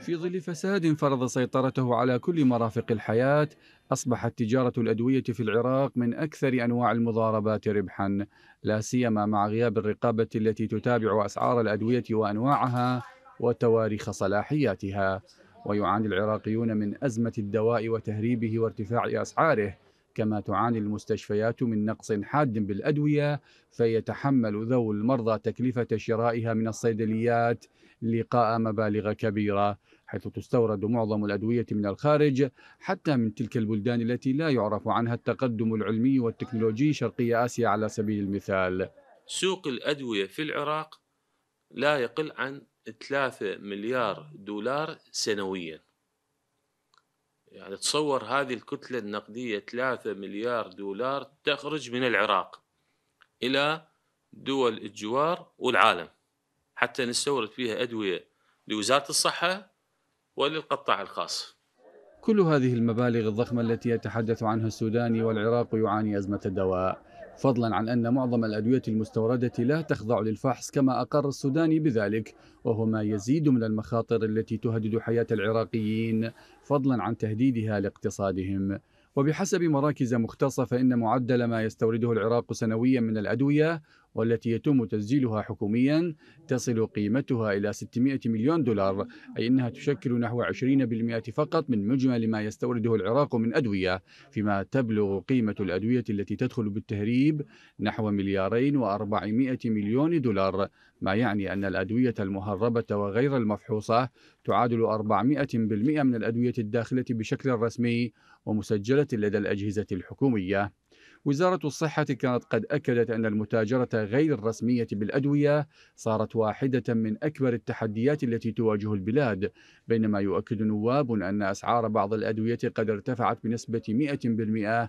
في ظل فساد فرض سيطرته على كل مرافق الحياة أصبحت تجارة الأدوية في العراق من أكثر أنواع المضاربات ربحا لا سيما مع غياب الرقابة التي تتابع أسعار الأدوية وأنواعها وتواريخ صلاحياتها ويعاني العراقيون من أزمة الدواء وتهريبه وارتفاع أسعاره كما تعاني المستشفيات من نقص حاد بالأدوية فيتحمل ذو المرضى تكلفة شرائها من الصيدليات لقاء مبالغ كبيرة حيث تستورد معظم الأدوية من الخارج حتى من تلك البلدان التي لا يعرف عنها التقدم العلمي والتكنولوجي شرقي آسيا على سبيل المثال سوق الأدوية في العراق لا يقل عن 3 مليار دولار سنوياً يعني تصور هذه الكتلة النقدية 3 مليار دولار تخرج من العراق إلى دول الجوار والعالم حتى نستورد فيها أدوية لوزارة الصحة وللقطاع الخاص كل هذه المبالغ الضخمة التي يتحدث عنها السوداني والعراق يعاني أزمة الدواء فضلا عن أن معظم الأدوية المستوردة لا تخضع للفحص كما أقر السوداني بذلك وهو ما يزيد من المخاطر التي تهدد حياة العراقيين فضلا عن تهديدها لاقتصادهم وبحسب مراكز مختصة فإن معدل ما يستورده العراق سنويا من الأدوية والتي يتم تسجيلها حكوميا تصل قيمتها إلى 600 مليون دولار أي أنها تشكل نحو 20% فقط من مجمل ما يستورده العراق من أدوية فيما تبلغ قيمة الأدوية التي تدخل بالتهريب نحو مليارين و400 مليون دولار ما يعني أن الأدوية المهربة وغير المفحوصة تعادل 400% من الأدوية الداخلة بشكل رسمي ومسجلة لدى الأجهزة الحكومية وزارة الصحة كانت قد أكدت أن المتاجرة غير الرسمية بالأدوية صارت واحدة من أكبر التحديات التي تواجه البلاد بينما يؤكد نواب أن أسعار بعض الأدوية قد ارتفعت بنسبة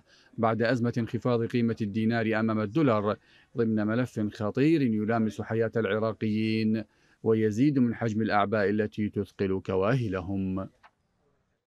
100% بعد أزمة انخفاض قيمة الدينار أمام الدولار ضمن ملف خطير يلامس حياة العراقيين ويزيد من حجم الأعباء التي تثقل كواهلهم